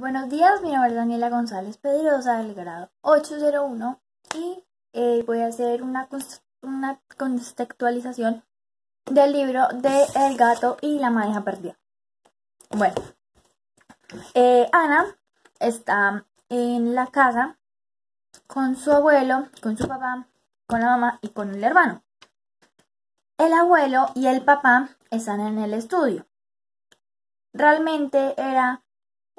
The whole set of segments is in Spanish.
Buenos días, mi nombre es Daniela González Pedrosa del grado 801 y eh, voy a hacer una, una contextualización del libro de El gato y la Madeja perdida. Bueno, eh, Ana está en la casa con su abuelo, con su papá, con la mamá y con el hermano. El abuelo y el papá están en el estudio. Realmente era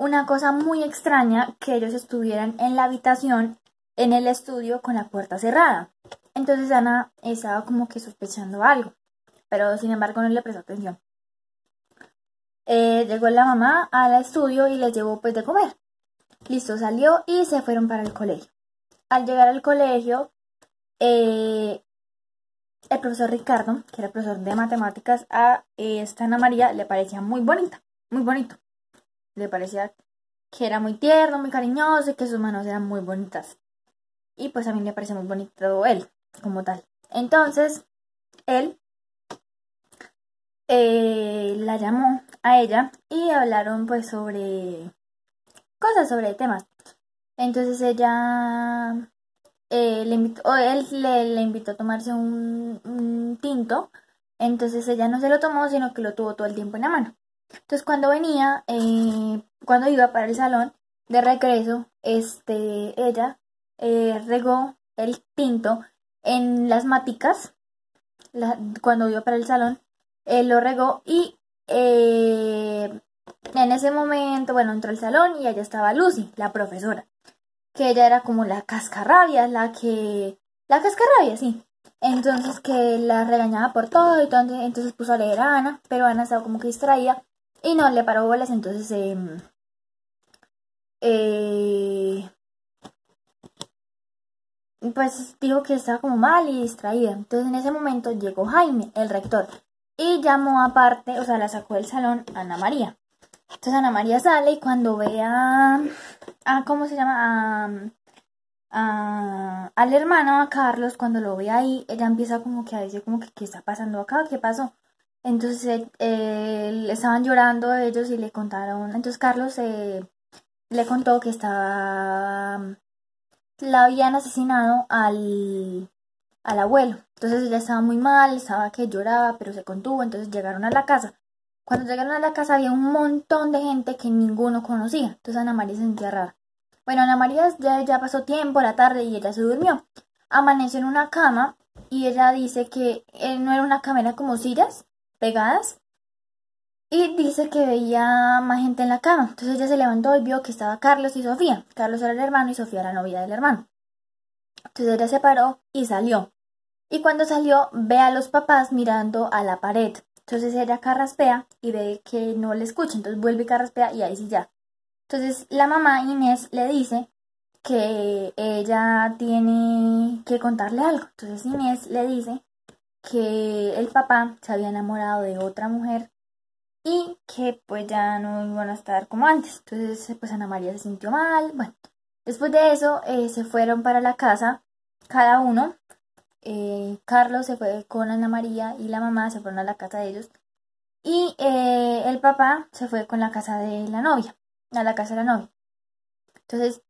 una cosa muy extraña que ellos estuvieran en la habitación, en el estudio, con la puerta cerrada. Entonces Ana estaba como que sospechando algo, pero sin embargo no le prestó atención. Eh, llegó la mamá al estudio y les llevó pues de comer. Listo, salió y se fueron para el colegio. Al llegar al colegio, eh, el profesor Ricardo, que era profesor de matemáticas, a esta Ana María le parecía muy bonita, muy bonito le parecía que era muy tierno, muy cariñoso y que sus manos eran muy bonitas. Y pues a mí me parece muy bonito él, como tal. Entonces, él eh, la llamó a ella y hablaron pues sobre cosas, sobre temas. Entonces ella eh, le invitó, él le, invitó a tomarse un tinto. Entonces ella no se lo tomó, sino que lo tuvo todo el tiempo en la mano. Entonces cuando venía, eh, cuando iba para el salón de regreso, este, ella eh, regó el tinto en las maticas, cuando iba para el salón, él eh, lo regó y eh, en ese momento, bueno, entró al salón y allá estaba Lucy, la profesora, que ella era como la cascarrabia, la que... La cascarrabia, sí, entonces que la regañaba por todo y entonces puso a leer a Ana, pero Ana estaba como que distraída y no le paró bolas, entonces em, eh, pues digo que estaba como mal y distraída. Entonces en ese momento llegó Jaime, el rector, y llamó aparte, o sea, la sacó del salón Ana María. Entonces Ana María sale y cuando ve a, ¿cómo se llama? A, a, al hermano, a Carlos, cuando lo ve ahí, ella empieza como que a decir como que, ¿qué está pasando acá? ¿Qué pasó? Entonces eh, estaban llorando ellos y le contaron. Entonces Carlos eh, le contó que estaba la habían asesinado al, al abuelo. Entonces ella estaba muy mal, estaba que lloraba, pero se contuvo. Entonces llegaron a la casa. Cuando llegaron a la casa había un montón de gente que ninguno conocía. Entonces Ana María se sentía Bueno, Ana María ya, ya pasó tiempo, la tarde, y ella se durmió. Amaneció en una cama y ella dice que eh, no era una cama, como sillas pegadas. Y dice que veía más gente en la cama. Entonces ella se levantó y vio que estaba Carlos y Sofía. Carlos era el hermano y Sofía era la novia del hermano. Entonces ella se paró y salió. Y cuando salió, ve a los papás mirando a la pared. Entonces ella carraspea y ve que no le escucha. Entonces vuelve y carraspea y ahí sí ya. Entonces la mamá Inés le dice que ella tiene que contarle algo. Entonces Inés le dice que el papá se había enamorado de otra mujer y que pues ya no iban a estar como antes. Entonces pues Ana María se sintió mal. Bueno, después de eso eh, se fueron para la casa cada uno. Eh, Carlos se fue con Ana María y la mamá se fueron a la casa de ellos. Y eh, el papá se fue con la casa de la novia, a la casa de la novia. Entonces,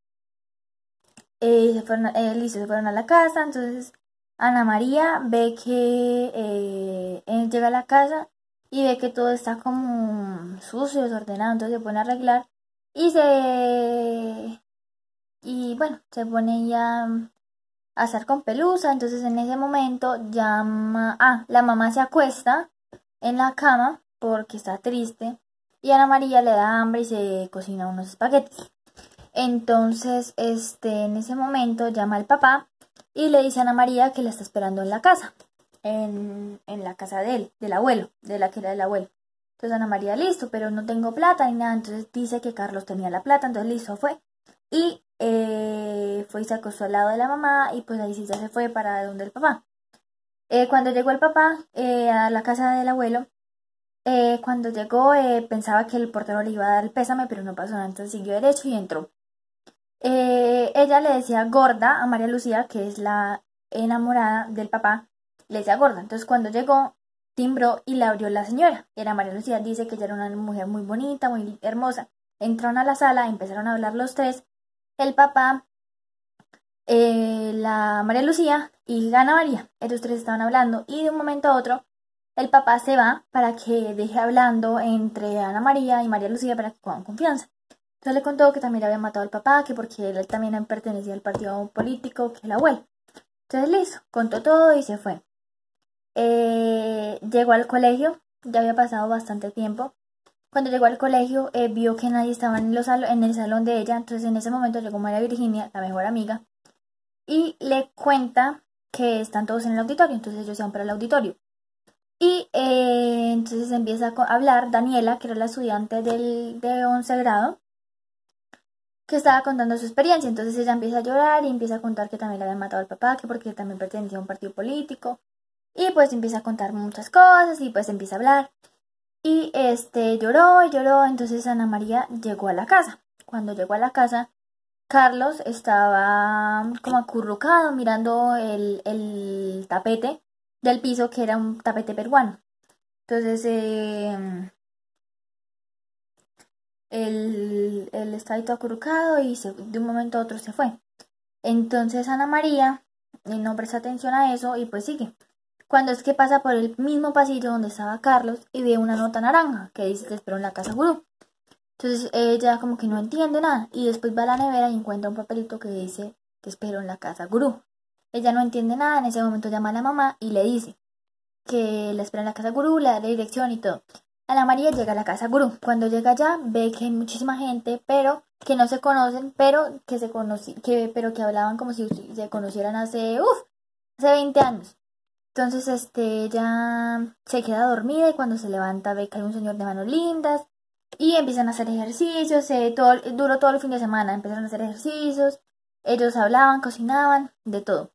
eh, se fueron, él y se fueron a la casa, entonces Ana María ve que eh, él llega a la casa y ve que todo está como sucio, desordenado, entonces se pone a arreglar y se y bueno, se pone ya a hacer con pelusa, entonces en ese momento llama, ah, la mamá se acuesta en la cama porque está triste y Ana María le da hambre y se cocina unos espaguetis. Entonces, este, en ese momento llama al papá y le dice a Ana María que la está esperando en la casa, en, en la casa de él, del abuelo, de la que era el abuelo. Entonces Ana María, listo, pero no tengo plata ni nada. Entonces dice que Carlos tenía la plata, entonces listo, fue. Y eh, fue y se acostó al lado de la mamá y pues ahí sí ya se fue para donde el papá. Eh, cuando llegó el papá eh, a la casa del abuelo, cuando llegó pensaba que el portero le iba a dar el pésame, pero no pasó nada, entonces siguió derecho y entró. Eh, ella le decía gorda a María Lucía, que es la enamorada del papá, le decía gorda. Entonces cuando llegó, timbró y la abrió la señora. Era María Lucía, dice que ella era una mujer muy bonita, muy hermosa. Entraron a la sala, empezaron a hablar los tres. El papá, eh, la María Lucía y Ana María. Ellos tres estaban hablando y de un momento a otro el papá se va para que deje hablando entre Ana María y María Lucía para que confianza. Entonces le contó que también había matado al papá, que porque él también pertenecía al partido político, que el abuelo. Entonces listo, contó todo y se fue. Eh, llegó al colegio, ya había pasado bastante tiempo. Cuando llegó al colegio eh, vio que nadie estaba en, el salón de ella, entonces en ese momento llegó María Virginia, la mejor amiga, y le cuenta que están todos en el auditorio, entonces ellos se van para el auditorio. Y eh, entonces empieza a hablar Daniela, que era la estudiante del, de 11 grado, que estaba contando su experiencia. Entonces ella empieza a llorar y empieza a contar que también le habían matado al papá, que porque también pertenecía a un partido político. Y pues empieza a contar muchas cosas y pues empieza a hablar. Y este lloró y lloró. Entonces Ana María llegó a la casa. Cuando llegó a la casa, Carlos estaba como acurrucado mirando el, el tapete del piso que era un tapete peruano. Entonces eh, el, el estadito acurrucado y de un momento a otro se fue. Entonces Ana María eh, no presta atención a eso y pues sigue. Cuando es que pasa por el mismo pasillo donde estaba Carlos y ve una nota naranja que dice te espero en la casa gurú. Entonces ella como que no entiende nada y después va a la nevera y encuentra un papelito que dice te espero en la casa gurú. Ella no entiende nada, en ese momento llama a la mamá y le dice que la espera en la casa gurú, le da la dirección y todo. Ana María llega a la casa gurú. Cuando llega allá ve que hay muchísima gente, pero que no se conocen, pero que se que, pero que hablaban como si se conocieran hace, hace 20 años. Entonces, este, ella se queda dormida y cuando se levanta ve que hay un señor de manos lindas y empiezan a hacer ejercicios, duró todo el fin de semana, empezaron a hacer ejercicios, ellos hablaban, cocinaban, de todo.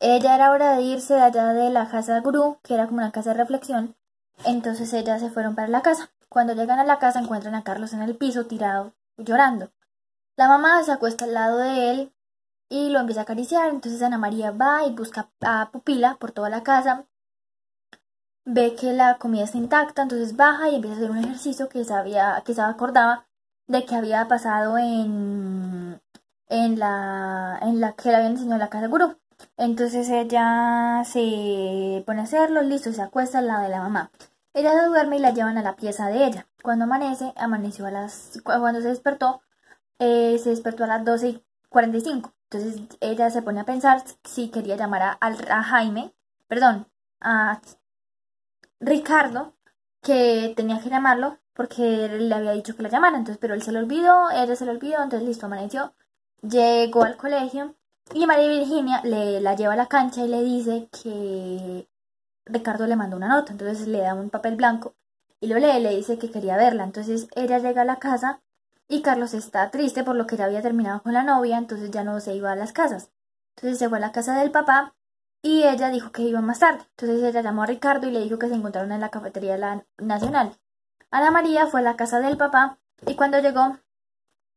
Ella era hora de irse de allá de la casa gurú, que era como una casa de reflexión, entonces ellas se fueron para la casa. Cuando llegan a la casa encuentran a Carlos en el piso tirado, llorando. La mamá se acuesta al lado de él y lo empieza a acariciar. Entonces Ana María va y busca a Pupila por toda la casa. Ve que la comida está intacta, entonces baja y empieza a hacer un ejercicio que sabía, que se acordaba de que había pasado en, en la, en la que le habían enseñado la casa gurú. Entonces ella se pone a hacerlo, listo, y se acuesta al lado de la mamá. Ella se duerme y la llevan a la pieza de ella. Cuando amanece, amaneció a las... Cuando se despertó, eh, se despertó a las 12 y 45. Entonces ella se pone a pensar si quería llamar a, Jaime, perdón, a Ricardo, que tenía que llamarlo porque le había dicho que la llamara. Entonces, pero él se lo olvidó, ella se lo olvidó, entonces listo, amaneció. Llegó al colegio y María Virginia le, la lleva a la cancha y le dice que Ricardo le mandó una nota, entonces le da un papel blanco y lo lee, le dice que quería verla, entonces ella llega a la casa y Carlos está triste por lo que ya había terminado con la novia, entonces ya no se iba a las casas. Entonces se fue a la casa del papá y ella dijo que iba más tarde. Entonces ella llamó a Ricardo y le dijo que se encontraron en la cafetería la nacional. Ana María fue a la casa del papá y cuando llegó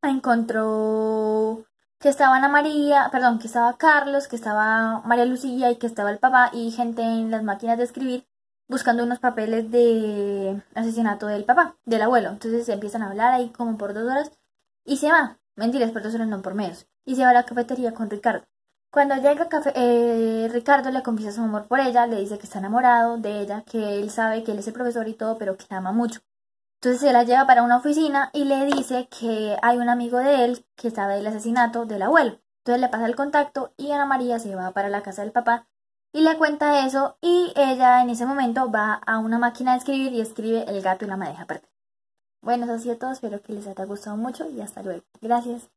encontró que estaba Ana María, perdón, que estaba Carlos, que estaba María Lucía y que estaba el papá y gente en las máquinas de escribir buscando unos papeles de asesinato del papá, del abuelo. Entonces se empiezan a hablar ahí como por dos horas y se va. Mentiras, por dos horas no por menos. Y se va a la cafetería con Ricardo. Cuando llega café, eh, Ricardo le confiesa su amor por ella, le dice que está enamorado de ella, que él sabe que él es el profesor y todo, pero que la ama mucho. Entonces se la lleva para una oficina y le dice que hay un amigo de él que sabe del asesinato del abuelo. Entonces le pasa el contacto y Ana María se va para la casa del papá y le cuenta eso y ella en ese momento va a una máquina de escribir y escribe El gato y la madeja aparte. Bueno, eso ha sido todo, espero que les haya gustado mucho y hasta luego. Gracias.